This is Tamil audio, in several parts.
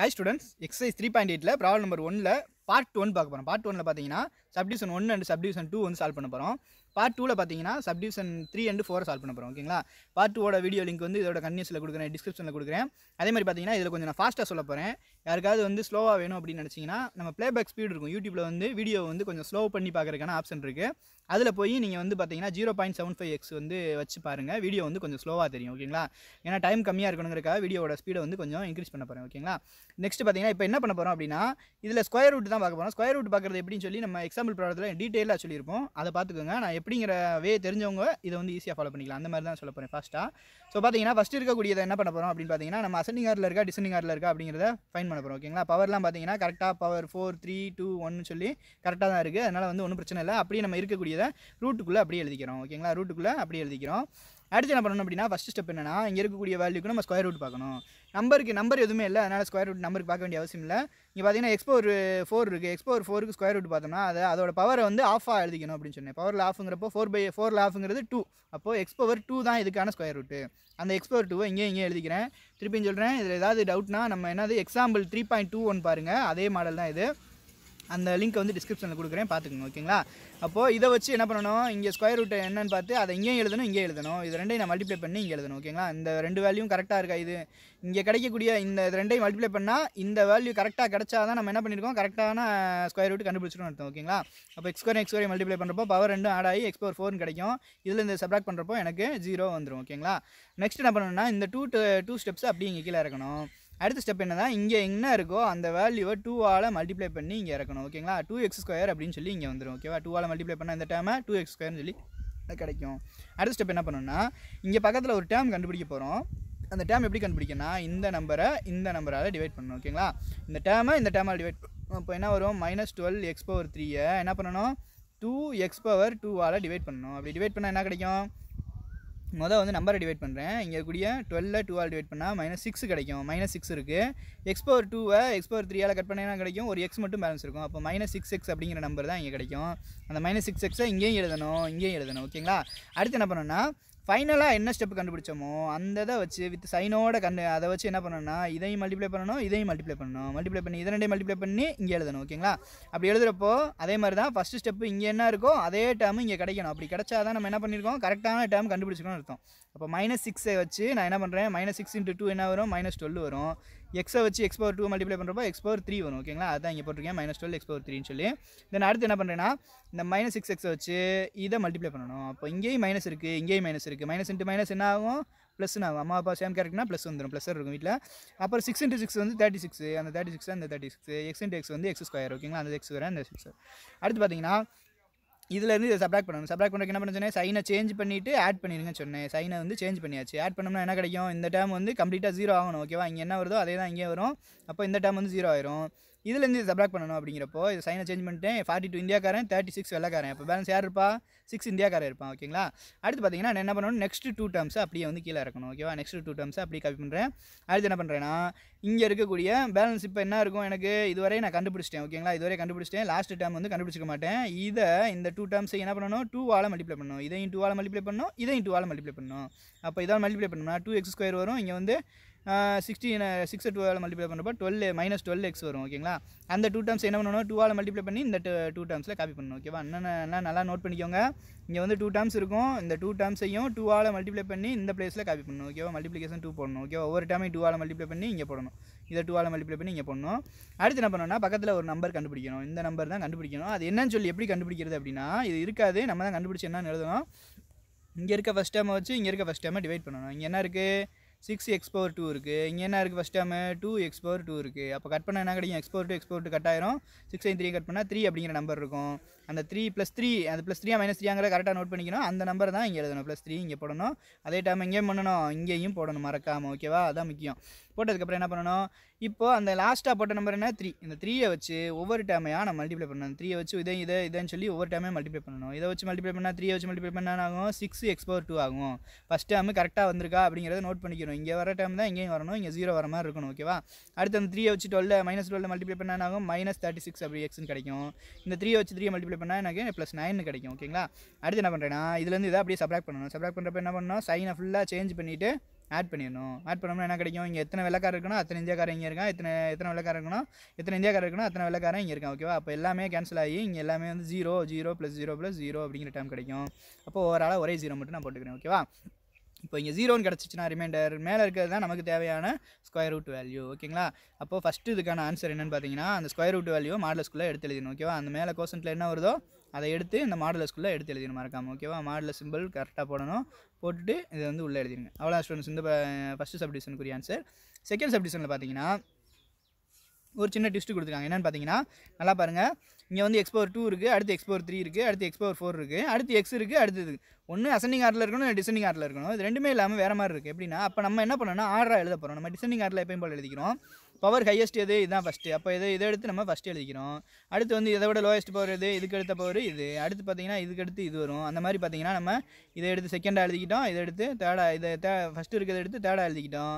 hi students exercise three point எயிட்டில் ப்ராப்ளம் நம்பர் ஒனில் பார்ட் ஒன் பார்க்க போகிறோம் பார்ட் ஒனில் பார்த்தீங்கன்னா subdivision one and subdivision two வந்து சால்வ் பண்ண போகிறோம் பார்ட் டூவில் பார்த்தீங்கன்னா subdivision three and four solve பண்ண போகிறோம் ஓகேங்களா பார்ட் டூவோட வீடியோ லிங்க் வந்து இதோட கன்யூஸில் கொடுக்குறேன் டிஸ்கிரிப்ஷனில் கொடுக்குறேன் அதே மாதிரி பார்த்தீங்கன்னா இதில் கொஞ்சம் நான் ஃபாஸ்ட்டாக சொல்ல போகிறேன் யாருக்காவது வந்து ஸ்லோவாக வேணும் அப்படின்னு நினச்சிங்கன்னா நம்ம ப்ளேபேக் ஸ்பீடு இருக்கும் யூடியூப்பில் வந்து வீடியோ வந்து கொஞ்சம் ஸ்லோ பண்ணி பார்க்குறதுக்கான ஆப்ஷன் இருக்குது அதில் போய் நீங்கள் வந்து பார்த்தீங்கன்னா zero point seven five x வந்து வச்சு பாருங்கள் வீடியோ வந்து கொஞ்சம் ஸ்லோவாக தெரியும் ஓகேங்களா ஏன்னா டைம் கம்மியாக இருக்கணுங்கிறக்காக வீடியோட ஸ்பீடை வந்து கொஞ்சம் இன்க்ரீஸ் பண்ண போகிறேன் ஓகேங்களா நெக்ஸ்ட் பார்த்தீங்கன்னா இப்போ என்ன பண்ண போகிறோம் அப்படின்னா இதில் ஸ்கொயர் ரூட் தான் பார்க்க போகிறோம் ஸ்கொயர் ரூட் பார்க்குறது எப்படின்னு சொல்லி நம்ம எக்ஸாம்பிள் ப்ராடக்ட்டில் டீட்டெயிலாக சொல்லியிருப்போம் அதை பார்த்துக்கோங்க நான் அப்படிங்கிற வே தெரிஞ்சவங்க இதை வந்து ஈஸியாக ஃபாலோ பண்ணிக்கலாம் அந்த மாதிரி தான் சொல்ல போகிறேன் ஃபஸ்ட்டாக ஸோ பார்த்தீங்கன்னா ஃபஸ்ட் இருக்கக்கூடியதை என்ன பண்ண போகிறோம் அப்படின்னு பார்த்தீங்கன்னா நம்ம அசண்டிங் ஆரில் இருக்கா டிசண்டிங் ஆரில் இருக்கா அப்படிங்கிறத ஃபைன் பண்ண போகிறோம் ஓகேங்களா பவர்லாம் பார்த்தீங்கன்னா கரெக்டாக பவர் ஃபோர் த்ரீ டூ ஒன்னு சொல்லி கரெக்டாக தான் இருக்குது அதனால் வந்து ஒன்றும் பிரச்சனை இல்லை அப்படியே நம்ம இருக்கக்கூடியதை ரூட்டுக்குள்ளே அப்படியே எழுதிக்கிறோம் ஓகேங்களா ரூட்டுக்குள்ளே அப்படியே எழுதிக்கிறோம் அடுத்து என்ன பண்ணணும் அப்படின்னா ஃபஸ்ட் ஸ்டெப் என்னன்னா இங்கே இருக்கக்கூடிய வேல்யூக்கு நம்ம ஸ்கொயர் ரூட் பார்க்கணும் நம்பருக்கு நம்பர் எதுவுமே இல்லை அதனால் ஸ்கொயர் ரூட் நம்பருக்கு பார்க்க வேண்டிய அவசியம் இல்லை இங்கே பார்த்தீங்கன்னா எக்ஸ்போர் ஃபோர் இருக்குது எக்ஸ்போர் ஃபோருக்கு ஸ்கொயர் ரூட் பார்த்தோம்னா அது அதோட பவரை வந்து ஆஃபாக எழுதிக்கணும் அப்படின்னு சொன்னேன் பவர் ஆஃபுங்கிறப்போ ஃபோர் பை ஃபோர் லாஃபுங்கிறது டூ அப்போது எக்ஸ்போவர் டூ தான் இதுக்கான ஸ்கொயர் ரூட்டு அந்த எக்ஸ்போர் டூவை இங்கே இங்கே எழுதிக்கிறேன் திருப்பியும் சொல்கிறேன் இதில் ஏதாவது டவுட்னா நம்ம என்னது example three point two one பாருங்கள் அதே மாடல் தான் இது அந்த லிங்க்கை வந்து டிஸ்கிரிப்ஷனில் கொடுக்குறேன் பார்த்துக்கங்க ஓகேங்களா அப்போது இதை வச்சு என்ன பண்ணணும் இங்கே ஸ்கொயர் ரூட் என்னன்னு பார்த்து அதை இங்கேயும் எழுதணும் இங்கே எழுதணும் இது ரெண்டையும் நான் மல்டிப்ளை பண்ணி இங்கே எழுதணும் ஓகேங்களா இந்த ரெண்டு வேல்யூ கரெக்டாக இருக்கா இது இங்கே கிடைக்கக்கூடிய இந்த ரெண்டையும் மல்டிப்ளை பண்ணால் இந்த வேல்யூ கரெக்டாக கிடச்சா தான் நம்ம என்ன பண்ணியிருக்கோம் கரெக்டான ஸ்கொயர் ரூட் கண்டுபிடிச்சிருக்கோம் அர்த்தம் ஓகேங்களா அப்போ x square x square multiply பண்ணுறப்போ பவர் ரெண்டும் ஆட் ஆகி எக்ஸ்போர் ஃபோர்னு கிடைக்கும் இதில் இந்த சப்ராக்ட் பண்ணுறப்போ எனக்கு ஜீரோ வந்துடும் ஓகேங்களா நெக்ஸ்ட் என்ன பண்ணணும்னா இந்த டூ டூ ஸ்டெப்ஸ் அப்படியே இங்கே கீழே இருக்கணும் அடுத்த ஸ்டெப் தான் இங்கே என்ன இருக்கோ அந்த வேல்யூவை டூவால் மல்டிப்ளை பண்ணி இங்கே இறக்கணும் ஓகேங்களா டூ எக்ஸ் ஸ்கொயர் அப்படின்னு சொல்லி இங்கே வந்துடும் ஓகேவா டூவால் மல்டிப்ளை பண்ணால் இந்த டேமை டூ எக்ஸ் ஸ்கொயர்னு சொல்லி கிடைக்கும் அடுத்த ஸ்டெப் என்ன பண்ணணும்னா இங்கே பக்கத்தில் ஒரு டேம் கண்டுபிடிக்க போகிறோம் அந்த டேம் எப்படி கண்டுபிடிக்கணும்னா இந்த நம்பரை இந்த நம்பரால் டிவைட் பண்ணணும் ஓகேங்களா இந்த டேமை இந்த டேமால் டிவைட் இப்போ என்ன வரும் மைனஸ் டுவெல் எக்ஸ் பவர் த்ரீயை என்ன பண்ணணும் டூ எக்ஸ் பவர் டூவால் டிவைட் பண்ணணும் அப்படி டிவைட் பண்ணால் என்ன கிடைக்கும் மொதல் வந்து நம்பரை டிவைட் பண்ணுறேன் இங்கே கூடிய டுவெல்ல டூவால் டிவைட் பண்ணால் மைனஸ் சிக்ஸ் கிடைக்கும் மைனஸ் சிக்ஸ் இருக்குது எக்ஸ் பவர் டூவை எக்ஸ் பவர் த்ரீயால் கட் பண்ணால் கிடைக்கும் ஒரு எக்ஸ் மட்டும் பேலன்ஸ் இருக்கும் அப்போ மைனஸ் சிக்ஸ் எக்ஸ் அப்படிங்கிற நம்பர் தான் இங்கே கிடைக்கும் அந்த மைனஸ் சிக்ஸ் எக்ஸை இங்கேயும் எழுதணும் இங்கேயும் எழுதணும் ஓகேங்களா அடுத்து என்ன பண்ணணும்னா ஃபைனலாக என்ன ஸ்டெப் கண்டுபிடிச்சோமோ அந்த இதை வச்சு வித் சைனோட கண்டு அதை வச்சு என்ன பண்ணணும்னா இதையும் மல்டிப்ளை பண்ணணும் இதையும் மல்டிப்ளை பண்ணணும் மல்டிப்ளை பண்ணி இதை ரெண்டையும் மல்டிப்ளை பண்ணி இங்கே எழுதணும் ஓகேங்களா அப்படி எழுதுகிறப்போ அதே மாதிரி தான் ஃபஸ்ட்டு ஸ்டெப்பு இங்கே என்ன இருக்கோ அதே டேர்ம் இங்கே கிடைக்கணும் அப்படி கிடைச்சா தான் நம்ம என்ன பண்ணியிருக்கோம் கரெக்டான டேர்ம் கண்டுபிடிச்சிக்கணும்னு அர்த்தம் அப்போ மைனஸ் சிக்ஸை வச்சு நான் என்ன பண்ணுறேன் மைனஸ் சிக்ஸ் இன்ட்டு டூ என்ன வரும் மைனஸ் டுவெல் வரும் எக்ஸை வச்சு எக்ஸ் பவர் டூ மல்டிப்ளை பண்ணுறப்போ எக்ஸ் பவர் த்ரீ வரும் ஓகேங்களா அதான் இங்கே போட்டிருக்கேன் மைனஸ் டுவெல் எக்ஸ் பவர் த்ரீன்னு சொல்லி தென் அடுத்து என்ன பண்ணுறேன்னா இந்த மைனஸ் சிக்ஸ் எக்ஸை வச்சு இதை மல்டிப்ளை பண்ணணும் அப்போ இங்கேயும் மைனஸ் இருக்குது இங்கேயும் மைனஸ் இருக்குது மைனஸ் இன்ட்டு மைனஸ் என்ன ஆகும் ப்ளஸ்னு ஆகும் அம்மா அப்பா சேம் கேரக்டர்னா ப்ளஸ் வந்துடும் ப்ளஸ் இருக்கும் வீட்டில் அப்புறம் சிக்ஸ் இன்ட்டு சிக்ஸ் வந்து தேர்ட்டி சிக்ஸ் அந்த தேர்ட்டி சிக்ஸ் அந்த thirty six x into x வந்து எக்ஸ் ஸ்கொயர் ஓகேங்களா அந்த எக்ஸ் வேறு அந்த சிக்ஸ் அடுத்து பார்த்தீங்கன்னா இதுலேருந்து இதை சப்ராக்ட் பண்ணணும் சப்ராக்ட் பண்ணுறது என்ன பண்ண சொன்னேன் சைனை சேஞ்ச் பண்ணிவிட்டு ஆட் பண்ணிடுங்கன்னு சொன்னேன் சைனை வந்து சேஞ்ச் பண்ணியாச்சு ஆட் பண்ணோம்னா என்ன கிடைக்கும் இந்த டேம் வந்து கம்ப்ளீட்டாக ஜீரோ ஆகணும் ஓகேவா இங்கே என்ன வருதோ அதே தான் இங்கே வரும் அப்போ இந்த டேம் வந்து ஜீரோ ஆயிரும் இதுலேருந்து இது சப்ராக்ட் பண்ணணும் அப்படிங்கிறப்போ இது சைனை சேஞ்ச் பண்ணிட்டேன் ஃபார்ட்டி டூ இந்தியாக்காரன் தேர்ட்டி சிக்ஸ் வெள்ளக்காரன் இப்போ பேலன்ஸ் யார் இருப்பா சிக்ஸ் இந்தியாக்காரன் இருப்பான் ஓகேங்களா அடுத்து பார்த்தீங்கன்னா நான் என்ன பண்ணணும் நெக்ஸ்ட் டூ டேர்ம்ஸ் அப்படியே வந்து கீழே இருக்கணும் ஓகேவா நெக்ஸ்ட் டூ டேர்ம்ஸ் அப்படியே காப்பி பண்ணுறேன் அடுத்து என்ன பண்ணுறேன்னா இங்கே இருக்கக்கூடிய பேலன்ஸ் இப்போ என்ன இருக்கும் எனக்கு இதுவரை நான் கண்டுபிடிச்சிட்டேன் ஓகேங்களா இதுவரை கண்டுபிடிச்சிட்டேன் லாஸ்ட் டேர்ம் வந்து கண்டுபிடிச்சிக்க மாட்டேன் இதை இந்த டூ டேர்ம்ஸை என்ன பண்ணணும் டூ வாழை மல்டிப்ளை பண்ணணும் இதையும் டூ வாழை மல்டிப்ளை பண்ணணும் இதையும் டூ வாழை மல்டிப்ளை பண்ணணும் அப்போ இதால் மல்டிப்ளை பண்ணோம்னா டூ எக்ஸ் ஸ்கொயர் வரும் இங்கே வந்து சிக்ஸ்டீன் சிக்ஸை டூவால் மல்டிப்ளை பண்ணுறப்போ டுவெல் மைனஸ் டுவெல் எக்ஸ் வரும் ஓகேங்களா அந்த டூ டேர்ம்ஸ் என்ன பண்ணணும் டூவால் மல்டிப்ளை பண்ணி இந்த டூ டேர்ம்ஸில் காப்பி பண்ணணும் ஓகேவா என்னென்ன நல்லா நோட் பண்ணிக்கோங்க இங்கே வந்து டூ டேர்ம்ஸ் இருக்கும் இந்த டூ டேர்ம்ஸையும் டூவால் மல்டிப்ளை பண்ணி இந்த பிளேஸில் காப்பி பண்ணணும் ஓகேவா மல்டிப்ளிகேஷன் டூ போடணும் ஓகேவா ஒவ்வொரு டைமையும் டூவால் மல்டிப்ளை பண்ணி இங்கே போடணும் இதை டூவால் மல்டிப்ளை பண்ணி இங்கே பண்ணணும் அடுத்து என்ன பண்ணணும்னா பக்கத்தில் ஒரு நம்பர் கண்டுபிடிக்கணும் இந்த நம்பர் தான் கண்டுபிடிக்கணும் அது என்னன்னு சொல்லி எப்படி கண்டுபிடிக்கிறது அப்படின்னா இது இருக்காது நம்ம தான் கண்டுபிடிச்சி என்னன்னு எழுதணும் இங்கே இருக்க ஃபஸ்ட் டைமை வச்சு இங்கே இருக்க ஃபஸ்ட் டைமை டிவைட் பண்ணணும் இங்கே என்ன இருக்குது சிக்ஸ் எக்ஸ் பவர் டூ இருக்குது இங்கே என்ன இருக்குது first term two x power two இருக்குது அப்போ கட் பண்ணால் என்ன கிடைக்கும் x power two x power two cut ஆயிரும் சிக்ஸ் ஐ த்ரீ கட் பண்ணால் த்ரீ அப்படிங்கிற நம்பர் இருக்கும் அந்த த்ரீ ப்ளஸ் த்ரீ அந்த ப்ளஸ் த்ரீயா மைனஸ் த்ரீயாங்கிற கரெக்டாக நோட் பண்ணிக்கணும் அந்த நம்பர் தான் இங்கே எழுதணும் ப்ளஸ் த்ரீ இங்கே போடணும் அதே டைம் இங்கேயும் பண்ணணும் இங்கேயும் போடணும் மறக்காமல் ஓகேவா அதான் முக்கியம் போட்டதுக்கப்புறம் என்ன பண்ணணும் இப்போ அந்த லாஸ்ட்டாக போட்ட நம்பர் என்ன த்ரீ இந்த த்ரீயை வச்சு ஒவ்வொரு டைமையாக நான் மல்டிப்ளை பண்ணணும் த்ரீயை வச்சு இதே இதை இதேன்னு சொல்லி ஒவ்வொரு டைமே மல்டிப்ளை பண்ணணும் இதை வச்சு மல்டிப்ளை பண்ணால் த்ரீயை வச்சு மல்டிப்ளை பண்ணால் ஆகும் சிக்ஸ் எக்ஸ் பவர் டூ ஆகும் ஃபஸ்ட் டைம் கரெக்டாக வந்திருக்கா அப்படிங்கிறத நோட் பண்ணிக்கணும் இங்கே வர டைம் தான் இங்கேயும் வரணும் இங்கே ஜீரோ வர மாதிரி இருக்கணும் ஓகேவா அடுத்து அந்த த்ரீயை வச்சு டுவெல் மைனஸ் டுவெல் மல்டிப்ளை பண்ணால் ஆகும் மைனஸ் தேர்ட்டி சிக்ஸ் அப்படி எக்ஸ்னு கிடைக்கும் இந்த த்ரீயை வச்சு த்ரீ மல்டிப்ளை இப்படி பண்ணால் எனக்கு ப்ளஸ் நைன் கிடைக்கும் ஓகேங்களா அடுத்து என்ன பண்ணுறேன்னா இதுலேருந்து இதை அப்படியே சப்ராக்ட் பண்ணணும் சப்ராக்ட் பண்ணுறப்ப என்ன பண்ணணும் சைனை ஃபுல்லாக சேஞ்ச் பண்ணிவிட்டு ஆட் பண்ணிடணும் ஆட் பண்ணோம்னா என்ன கிடைக்கும் இங்கே எத்தனை வெள்ளக்கார இருக்கணும் அத்தனை இந்தியாக்கார இங்கே இருக்கான் எத்தனை எத்தனை வெள்ளக்கார இருக்கணும் எத்தனை இந்தியாக்கார இருக்கணும் அத்தனை வெள்ளக்காரன் இங்கே இருக்கா ஓகேவா அப்போ எல்லாமே கேன்சல் ஆகி இங்கே எல்லாமே வந்து zero zero plus zero plus zero அப்படிங்கிற டைம் கிடைக்கும் அப்போ ஓவரால் ஒரே ஜீரோ மட்டும் நான் போட்டுக்கிறேன் ஓகேவா இப்போ இங்கே ஜீரோன்னு கிடச்சிச்சின்னா ரிமைண்டர் மேலே இருக்கிறது தான் நமக்கு தேவையான ஸ்கொயர் ரூட் வேல்யூ ஓகேங்களா அப்போ ஃபஸ்ட்டு இதுக்கான ஆன்சர் என்னென்னு பார்த்தீங்கன்னா அந்த ஸ்கொயர் ரூட் வேல்யூ ஸ்கூலில் எடுத்து எழுதணும் ஓகேவா அந்த மேலே கோசன்ட்டில் என்ன வருதோ அதை எடுத்து இந்த ஸ்கூலில் எடுத்து எழுதிடணும் மறக்காமல் ஓகேவா மாடல் சிம்பிள் கரெக்டாக போடணும் போட்டுட்டு இதை வந்து உள்ளே எழுதிடுங்க அவ்வளோ ஸ்டூடெண்ட்ஸ் இந்த ஃபஸ்ட்டு சப்டிஷனுக்குரிய ஆன்சர் செகண்ட் சப்டிஷனில் பார்த்தீங்கன்னா ஒரு சின்ன டிஸ்ட் கொடுத்துருக்காங்க என்னென்னு பார்த்தீங்கன்னா நல்லா பாருங்கள் இங்கே வந்து எக்ஸ்போர் டூ இருக்குது அடுத்து எக்ஸ்போர் த்ரீ இருக்குது அடுத்து எக்ஸ்போர் ஃபோர் இருக்குது அடுத்து எக்ஸ் இருக்குது அடுத்தது ஒன்று அசெண்டிங் ஆர்டில் இருக்கணும் டிசெண்டிங் ஆர்டில் இருக்கணும் இது ரெண்டுமே இல்லாமல் வேறு மாதிரி இருக்குது எப்படின்னா அப்போ நம்ம என்ன பண்ணணும்னா ஆர்டராக எழுத போகிறோம் நம்ம டிசெண்டிங் ஆர்டில் எப்பயும் போல் எழுதிக்கிறோம் பவர் ஹையஸ்ட் எது இதுதான் ஃபஸ்ட்டு அப்போ இதை இதை எடுத்து நம்ம ஃபஸ்ட்டு எழுதிக்கிறோம் அடுத்து வந்து இதை விட லோயஸ்ட் பவர் இது இதுக்கு எடுத்த பவர் இது அடுத்து பார்த்தீங்கன்னா இதுக்கு எடுத்து இது வரும் அந்த மாதிரி பார்த்தீங்கன்னா நம்ம இதை எடுத்து செகண்டாக எழுதிக்கிட்டோம் இதை எடுத்து தேர்டாக இதை தே ஃபஸ்ட்டு இருக்கிறத எடுத்து தேர்டாக எழுதிக்கிட்டோம்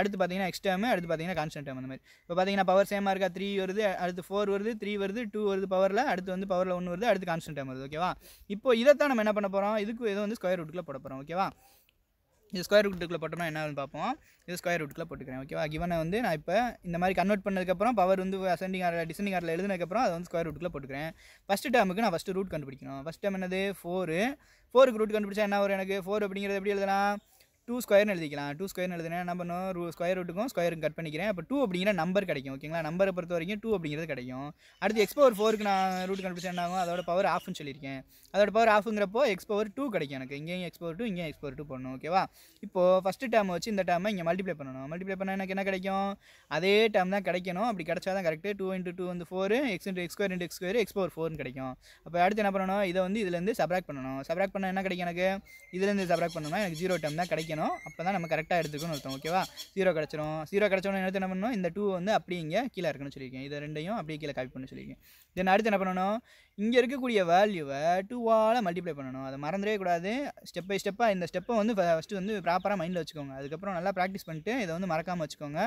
அடுத்து பார்த்தீங்கன்னா எக்ஸ்ட் டேமு அடுத்து பார்த்தீங்கன்னா கான்ஸ்டன்ட் டேம் அந்த மாதிரி இப்போ பார்த்தீங்கன்னா பவர் சேமாக இருக்கா த்ரீ வருது அடுத்து ஃபோர் வருது த்ரீ வருது டூ வருது பவரில் அடுத்து வந்து பவரில் ஒன்று வருது அடுத்து கான்ஸ்டன்ட் டேம் வருது ஓகேவா இப்போ இதைத்தான் நம்ம என்ன பண்ண போகிறோம் இதுக்கு இதை வந்து ஸ்கொயர் ரூட்டுக்குள்ளே போட போகிறோம் ஓகேவா இது ஸ்கொயர் ரூட்டுக்குள்ளே போட்டோம்னா என்ன பார்ப்போம் இது ஸ்கொயர் ரூட்டுக்குள்ளே போட்டுக்கிறேன் ஓகேவா கிவனை வந்து நான் இப்போ இந்த மாதிரி கன்வெர்ட் பண்ணதுக்கப்புறம் பவர் வந்து அசெண்டிங் ஆரில் டிசெண்டிங் ஆரில் எழுதுனதுக்கப்புறம் அதை வந்து ஸ்கொயர் ரூட்டுக்குள்ளே போட்டுக்கிறேன் ஃபஸ்ட்டு டேமுக்கு நான் ஃபஸ்ட்டு ரூட் கண்டுபிடிக்கணும் ஃபஸ்ட் டேம் என்னது ஃபோரு ஃபோருக்கு ரூட் கண்டுபிடிச்சா என்ன வரும் எனக்கு ஃபோர் அப்படிங்கிறது எப்படி எழுதலாம் டூ ஸ்கொயர்னு எழுதிக்கலாம் டூ ஸ்கொயர்னு எழுதுனா என்ன பண்ணுவோம் ரூ ஸ்கொயர் ரூட்டுக்கும் ஸ்கொயருக்கு கட் பண்ணிக்கிறேன் அப்போ டூ அப்படிங்கிற நம்பர் கிடைக்கும் ஓகேங்களா நம்பரை பொறுத்த வரைக்கும் டூ அப்படிங்கிறது கிடைக்கும் அடுத்து எக்ஸ் பவர் ஃபோருக்கு நான் ரூட் கண்டுபிடிச்சா என்ன ஆகும் அதோட பவர் ஆஃப்னு சொல்லியிருக்கேன் அதோட பவர் ஆஃப்ங்கிறப்போ எக்ஸ் பவர் டூ கிடைக்கும் எனக்கு இங்கேயும் எக்ஸ் பவர் டூ இங்கேயும் எக்ஸ் பவர் டூ பண்ணணும் ஓகேவா இப்போது ஃபஸ்ட்டு டேம் வச்சு இந்த டேமை இங்கே மல்டிப்ளை பண்ணணும் மல்டிப்ளை பண்ணால் எனக்கு என்ன கிடைக்கும் அதே டேம் தான் கிடைக்கணும் அப்படி கிடச்சா தான் கரெக்ட் டூ இன்ட்டு டூ வந்து four x into x square into x square x power ஃபோர்னு கிடைக்கும் அப்போ அடுத்து என்ன பண்ணணும் இதை வந்து இதுலேருந்து சப்ராக்ட் பண்ணணும் சப்ராக்ட் பண்ணால் என்ன கிடைக்கும் எனக்கு இதுலேருந்து சப்ராக்ட் பண்ணணும்னா எனக்கு ஜீரோ டேம் தான் கிடைக்கும் வைக்கணும் அப்போ தான் நம்ம கரெக்டாக எடுத்துக்கணும் அர்த்தம் ஓகேவா ஜீரோ கிடச்சிரும் ஜீரோ கிடச்சோன்னு எடுத்து என்ன பண்ணணும் இந்த டூ வந்து அப்படியே இங்கே கீழே இருக்குன்னு சொல்லியிருக்கேன் இதை ரெண்டையும் அப்படியே கீழே காப்பி பண்ண சொல்லியிருக்கேன் தென் அடுத்து என்ன பண்ணணும் இங்கே இருக்கக்கூடிய வேல்யூவை டூவால் மல்டிப்ளை பண்ணணும் அதை மறந்துடவே கூடாது ஸ்டெப் பை ஸ்டெப்பாக இந்த ஸ்டெப்பை வந்து ஃபஸ்ட்டு வந்து ப்ராப்பராக மைண்டில் வச்சுக்கோங்க அதுக்கப்புறம் நல்லா ப்ராக்டிஸ் பண்ணிட்டு இதை வந்து மறக்காமல் வச்சுக்கோங்க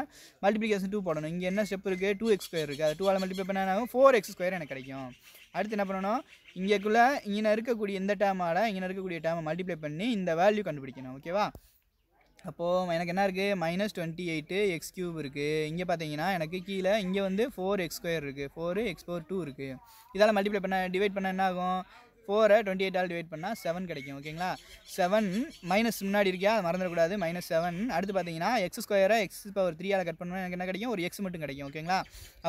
மல்டிப்ளிகேஷன் டூ போடணும் இங்கே என்ன ஸ்டெப் இருக்குது டூ எக்ஸ் ஸ்கொயர் இருக்குது அது டூவால் மல்டிப்ளை பண்ணாலும் ஃபோர் எக்ஸ் ஸ்கொயர் எனக்கு கிடைக்கும் அடுத்து என்ன பண்ணணும் இங்கேக்குள்ளே இங்கே இருக்கக்கூடிய இந்த டேமால் இங்கே இருக்கக்கூடிய டேமை மல்டிப்ளை பண்ணி இந்த வேல்யூ கண்டுபிடிக்கணும் ஓகேவா அப்போது எனக்கு என்ன இருக்குது minus twenty eight x cube இருக்குது இங்கே பார்த்தீங்கன்னா எனக்கு கீழே இங்கே வந்து ஃபோர் எக்ஸ் ஸ்கொயர் இருக்குது ஃபோரு எக்ஸ் ஃபோர் டூ இருக்குது இதால் மல்டிப்ளை பண்ண டிவைட் பண்ண என்ன ஆகும் ஃபோரை டுவெண்ட்டி எயிட்டால் டிவைட் பண்ணால் செவன் கிடைக்கும் ஓகேங்களா செவன் மைனஸ் முன்னாடி இருக்கியா அது மறந்துடக்கூடாது மைனஸ் செவன் அடுத்து பார்த்தீங்கன்னா எக்ஸ் ஸ்கொயரை எக்ஸ் பவர் த்ரீயால் கட் பண்ணணும் எனக்கு என்ன கிடைக்கும் ஒரு எக்ஸ் மட்டும் கிடைக்கும் ஓகேங்களா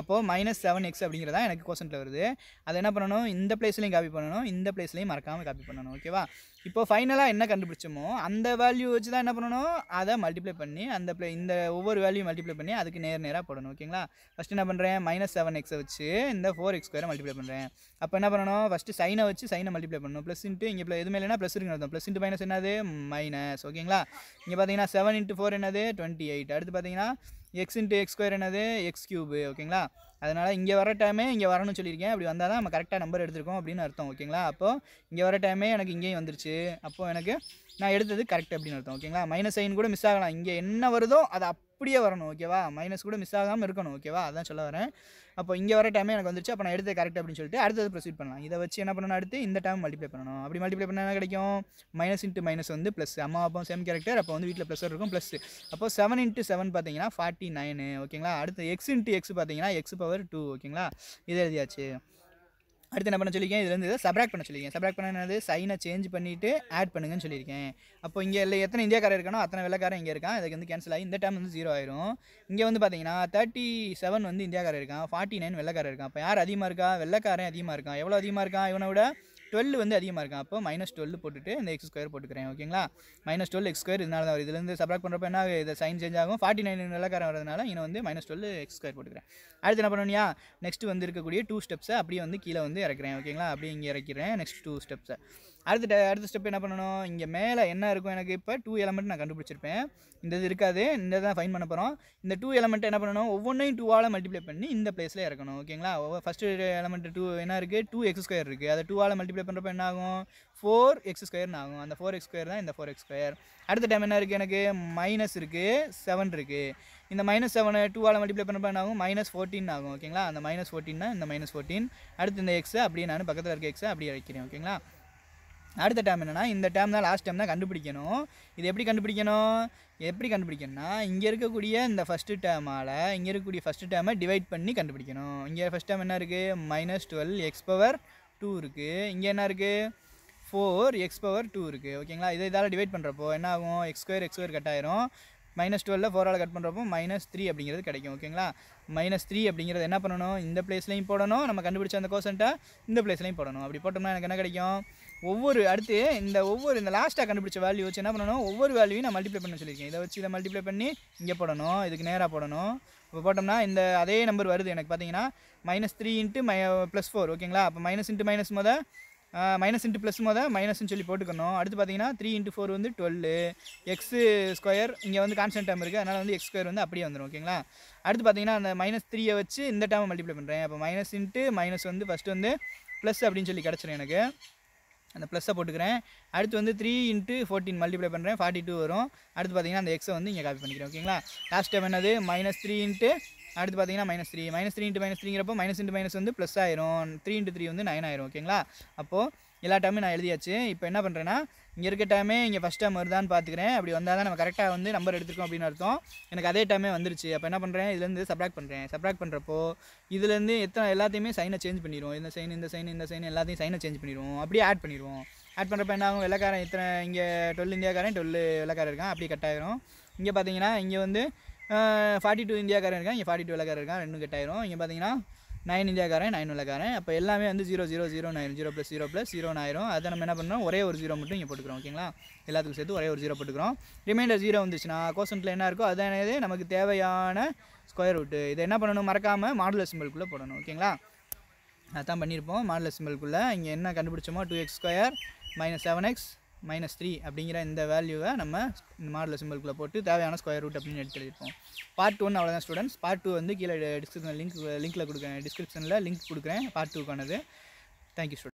அப்போது மைனஸ் செவன் எக்ஸ் அப்படிங்கிறதா எனக்கு கொஸ்டனில் வருது அதை என்ன பண்ணணும் இந்த பிளேஸ்லையும் காப்பி பண்ணணும் இந்த பிளேஸ்லையும் மறக்காமல் காப்பி பண்ணணும் ஓகேவா இப்போ ஃபைனலாக என்ன கண்டுபிடிச்சோமோ அந்த வேல்யூ வச்சு தான் என்ன பண்ணணும் அதை மல்டிப்ளை பண்ணி அந்த ப்ளே இந்த ஒவ்வொரு வேல்யூ மல்டிப்ளை பண்ணி அதுக்கு நேர் நேராக போடணும் ஓகேங்களா ஃபஸ்ட்டு என்ன பண்ணுறேன் மைனஸ் செவன் எக்ஸை வச்சு இந்த ஃபோர் எக்ஸ் ஸ்கொயரை மல்டிப்ளை பண்ணுறேன் அப்போ என்ன பண்ணணும் ஃபஸ்ட்டு சைனை வச்சு சைனை மல்டிப்ளை பண்ணணும் ப்ளஸ் இன்ட்டு இங்கே எதுவுமே இல்லைனா ப்ளஸ் இருக்குன்னு ப்ளஸ் இன்ட்டு மைனஸ் என்னது மைனஸ் ஓகேங்களா இங்கே பார்த்தீங்கன்னா செவன் இன்ட்டு ஃபோர் என்னது டுவெண்ட்டி எயிட் அடுத்து பார்த்தீங்கன்னா எக்ஸ் இன்ட்டு எக்ஸ் ஸ்கொயர் என்னது எக்ஸ் கியூபு ஓகேங்களா அதனால் இங்கே வர டைமே இங்கே வரணும்னு சொல்லியிருக்கேன் அப்படி வந்தால் தான் நம்ம கரெக்டாக நம்பர் எடுத்துருக்கோம் அப்படின்னு அர்த்தம் ஓகேங்களா அப்போது இங்கே வர டைமே எனக்கு இங்கேயும் வந்துருச்சு அப்போது எனக்கு நான் எடுத்தது கரெக்ட் அப்படின்னு அர்த்தம் ஓகேங்களா மைனஸ் சைன் கூட மிஸ் ஆகலாம் இங்கே என்ன வருதோ அதை இப்படியே வரணும் ஓகேவா மைனஸ் கூட மிஸ் ஆகாமல் இருக்கணும் ஓகேவா அதான் சொல்ல வரேன் அப்போ இங்கே வர டைமே எனக்கு வந்துருச்சு அப்போ நான் எடுத்து கரெக்ட் அப்படின்னு சொல்லிட்டு அடுத்தது ப்ரொசீட் பண்ணலாம் இதை வச்சு என்ன பண்ணணும் அடுத்து இந்த டைம் மல்டிப்ளை பண்ணணும் அப்படி மல்டிப்ளை பண்ணால் என்ன கிடைக்கும் மைனஸ் இன்ட்டு மைனஸ் வந்து ப்ளஸ் அம்மா அப்பா சேம் கேரக்டர் அப்போ வந்து வீட்டில் ப்ளஸ் இருக்கும் ப்ளஸ் அப்போ செவன் இன்ட்டு செவன் பார்த்தீங்கன்னா ஃபார்ட்டி நைனு ஓகேங்களா அடுத்து எக்ஸ் இன்ட்டு எக்ஸ் பார்த்தீங்கன்னா எக்ஸ் பவர் டூ ஓகேங்களா இது எழுதியாச்சு அடுத்து என்ன பண்ண சொல்லியிருக்கேன் இதுலேருந்து இதை சப்ராக்ட் பண்ண சொல்லியிருக்கேன் சப்ராக்ட் பண்ண என்னது சைனை சேஞ்ச் பண்ணிவிட்டு ஆட் பண்ணுங்கன்னு சொல்லியிருக்கேன் அப்போ இங்கே இல்லை எத்தனை இந்தியாக்காரர் இருக்கானோ அத்தனை வெள்ளக்காரன் இங்கே இருக்கான் அதுக்கு வந்து கேன்சல் ஆகி இந்த டைம் வந்து ஜீரோ ஆயிரும் இங்கே வந்து பார்த்தீங்கன்னா தேர்ட்டி செவன் வந்து இந்தியாக்காரர் இருக்கான் ஃபார்ட்டி நைன் வெள்ளக்காரர் இருக்கான் அப்போ யார் அதிகமாக இருக்கா வெள்ளக்காரன் அதிகமாக இருக்கான் எவ்வளோ அதிகமாக இருக்கான் இவனை விட டுவெல் வந்து அதிகமாக இருக்கும் அப்போ மைனஸ் டுவெல் போட்டுட்டு இந்த எக்ஸ் ஸ்கொயர் போட்டுக்கிறேன் ஓகேங்களா மைனஸ் டுவெல் எக்ஸ் ஸ்கொயர் இதனால தான் வரும் இதுலேருந்து சப்ராக்ட் பண்ணுறப்ப என்ன இதை சைன் சேஞ்ச் ஆகும் ஃபார்ட்டி நைன் நிலக்காரம் வரதுனால இன்னும் வந்து மைனஸ் டுவெல் எக்ஸ் ஸ்கொயர் போட்டுக்கிறேன் அடுத்து என்ன பண்ணுவோம்யா நெக்ஸ்ட் வந்து இருக்கக்கூடிய டூ ஸ்டெப்ஸை அப்படியே வந்து கீழே வந்து இறக்குறேன் ஓகேங்களா அப்படியே இங்கே இறக்கிறேன் நெக்ஸ்ட் டூ ஸ்டெப்ஸை அடுத்த அடுத்த ஸ்டெப் என்ன பண்ணணும் இங்கே மேலே என்ன இருக்கும் எனக்கு இப்போ டூ எலமெண்ட் நான் கண்டுபிடிச்சிருப்பேன் இந்த இது இருக்காது இந்த தான் ஃபைன் பண்ண போகிறோம் இந்த டூ எலமெண்ட் என்ன பண்ணணும் ஒவ்வொன்றையும் டூவால் மல்டிப்ளை பண்ணி இந்த பிளேஸில் இறக்கணும் ஓகேங்களா ஃபஸ்ட்டு எலமெண்ட் டூ என்ன இருக்குது டூ எக்ஸ் ஸ்கொயர் இருக்குது அதை டூவால் மல்டிப்ளை பண்ணுறப்ப என்ன ஆகும் ஃபோர் எக்ஸ் ஸ்கொயர்னு ஆகும் அந்த ஃபோர் எக்ஸ் ஸ்கொயர் தான் இந்த ஃபோர் எக்ஸ் ஸ்கொயர் அடுத்த டைம் என்ன இருக்குது எனக்கு மைனஸ் இருக்குது செவன் இருக்குது இந்த மைனஸ் செவனை டூவால் மல்டிப்ளை பண்ணுறப்ப என்ன ஆகும் மைனஸ் ஃபோர்டின் ஆகும் ஓகேங்களா அந்த மைனஸ் ஃபோர்டீன்னா இந்த மைனஸ் ஃபோர்டீன் அடுத்து இந்த எக்ஸை அப்படியே நான் பக்கத்தில் இருக்க எக்ஸை அப்படியே வைக்கிறேன் ஓகேங்களா அடுத்த டேம் என்னென்னா இந்த டேம் தான் லாஸ்ட் டேம் தான் கண்டுபிடிக்கணும் இது எப்படி கண்டுபிடிக்கணும் எப்படி கண்டுபிடிக்கணும்னா இங்கே இருக்கக்கூடிய இந்த ஃபஸ்ட்டு டேமால் இங்கே இருக்கக்கூடிய ஃபஸ்ட்டு டேமை டிவைட் பண்ணி கண்டுபிடிக்கணும் இங்கே ஃபஸ்ட் டேம் என்ன இருக்குது minus twelve x power two இருக்குது இங்கே என்ன இருக்குது ஃபோர் எக்ஸ் பவர் டூ இருக்குது ஓகேங்களா இதை இதால் டிவைட் பண்ணுறப்போ என்ன ஆகும் x square x square cut ஆயிரும் மைனஸ் டுவெலில் ஃபோரால் கட் பண்ணுறப்போ மைனஸ் த்ரீ அப்படிங்கிறது கிடைக்கும் ஓகேங்களா மைனஸ் த்ரீ அப்படிங்கிறது என்ன பண்ணணும் இந்த பிளேஸ்லையும் போடணும் நம்ம கண்டுபிடிச்ச அந்த கோசன்ட்டை இந்த பிளேஸ்லையும் போடணும் அப்படி போட்டோம்னா எனக்கு என்ன கிடைக்கும் ஒவ்வொரு அடுத்து இந்த ஒவ்வொரு இந்த லாஸ்ட்டாக கண்டுபிடிச்ச வேல்யூ வச்சு என்ன பண்ணணும் ஒவ்வொரு வேல்யூவையும் நான் மல்டிப்ளை பண்ண சொல்லியிருக்கேன் இதை வச்சு இதை மல்டிப்ளை பண்ணி இங்கே போடணும் இதுக்கு நேராக போடணும் இப்போ போட்டோம்னா இந்த அதே நம்பர் வருது எனக்கு பார்த்தீங்கன்னா minus three into my plus four ஓகேங்களா அப்போ மைனஸ் இன்ட்டு மைனஸ் மொதல் மைனஸ் இன்ட்டு ப்ளஸ் மொதல் மைனஸ்ன்னு சொல்லி போட்டுக்கணும் அடுத்து பார்த்தீங்கன்னா த்ரீ இன்ட்டு ஃபோர் வந்து டுவெல்லு எக்ஸு ஸ்கொயர் இங்கே வந்து கான்ஸ்டன்ட் டைம் இருக்குது அதனால் வந்து எக்ஸ் ஸ்கொயர் வந்து அப்படியே வந்துடும் ஓகேங்களா அடுத்து பார்த்தீங்கன்னா அந்த மைனஸ் த்ரீயை வச்சு இந்த டைமை மல்டிப்ளை பண்ணுறேன் அப்போ மைனஸ் இன்ட்டு மைனஸ் வந்து ஃபஸ்ட்டு வந்து ப்ளஸ் அப்படின்னு சொல்லி கிடச்சிடும் எனக்கு அந்த ப்ளஸ்ஸை போட்டுக்கிறேன் அடுத்து வந்து த்ரீ இன்ட்டு ஃபோர்டீன் மல்டிப்ளை பண்ணுறேன் ஃபார்ட்டி டூ வரும் அடுத்து பார்த்தீங்கன்னா அந்த எக்ஸை வந்து இங்கே காப்பி பண்ணிக்கிறேன் ஓகேங்களா லாஸ்ட் டைம் என்னது மைனஸ் த்ரீ இன்ட்டு அடுத்து பார்த்தீங்கன்னா minus three minus three into minus த்ரீங்கிறப்போ மைனஸ் இன்ட்டு மைனஸ் வந்து ப்ளஸ் ஆயிரும் த்ரீ இன்ட்டு த்ரீ வந்து நைன் ஆயிரும் ஓகேங்களா அப்போது எல்லா டைமும் நான் எழுதியாச்சு இப்போ என்ன பண்ணுறேன்னா இங்கே இருக்க டைமே இங்கே ஃபஸ்ட் டைம் வருதான்னு பார்த்துக்கிறேன் அப்படி வந்தால் தான் நம்ம கரெக்டாக வந்து நம்பர் எடுத்துருக்கோம் அப்படின்னு அர்த்தம் எனக்கு அதே டைமே வந்துருச்சு அப்போ என்ன பண்ணுறேன் இதுலேருந்து சப்ராக்ட் பண்ணுறேன் சப்ராக்ட் பண்ணுறப்போ இதுலேருந்து எத்தனை எல்லாத்தையுமே சைனை சேஞ்ச் பண்ணிடுவோம் இந்த சைன் இந்த சைன் இந்த சைன் எல்லாத்தையும் சைனை சேஞ்ச் பண்ணிடுவோம் அப்படியே ஆட் பண்ணிடுவோம் ஆட் பண்ணுறப்ப என்ன ஆகும் வெள்ளக்காரன் இத்தனை இங்கே டுவெல் இந்தியாக்காரன் டுவெல் வெள்ளக்காரன் இருக்கான் அப்படியே கட் ஆகிரும் இங்கே பார்த்தீங்கன்னா இங்கே வந்து ஃபார்ட்டி டூ இந்தியாக்காரன் இருக்கான் இங்கே ஃபார்ட்டி டூ வெள்ளக்காரன் இருக்கான் ரெண்டும் கட் இங்கே பார்த்தீங்கன்னா நைன் இந்தியாக்காரன் நைன் உள்ளக்காரன் அப்போ எல்லாமே வந்து zero zero zero nine zero plus zero plus zero ஆயிரும் அதை நம்ம என்ன பண்ணுறோம் ஒரே ஒரு ஜீரோ மட்டும் இங்கே போட்டுக்கிறோம் ஓகேங்களா எல்லாத்துக்கும் சேர்த்து ஒரே ஒரு ஜீரோ போட்டுக்கிறோம் ரிமைண்டர் ஜீரோ வந்துச்சுன்னா கோசன்ட்டில் என்ன இருக்கோ அதானது நமக்கு தேவையான ஸ்கொயர் ரூட்டு இதை என்ன பண்ணணும் மறக்காமல் மாடல் சிம்பிள்குள்ளே போடணும் ஓகேங்களா அதான் பண்ணியிருப்போம் மாடல் சிம்பிள்குள்ளே இங்கே என்ன கண்டுபிடிச்சோமோ two x square minus seven x minus three அப்படிங்கிற இந்த வேல்யூவை நம்ம இந்த மாடல் சிம்பிள்குள்ளே போட்டு தேவையான ஸ்கொயர் ரூட் அப்படின்னு எழுதிப்போம் பார்ட் ஒன் அவ்வளோதான் ஸ்டூடெண்ட்ஸ் பார்ட் டூ வந்து கீழே டிஸ்கிரிப்ஷன் லிங்க் லிங்க்கில் கொடுக்குறேன் டிஸ்கிரிப்ஷனில் லிங்க் கொடுக்குறேன் பார்ட் டூக்கானது தேங்க்யூ ஸ்டூடெண்ட்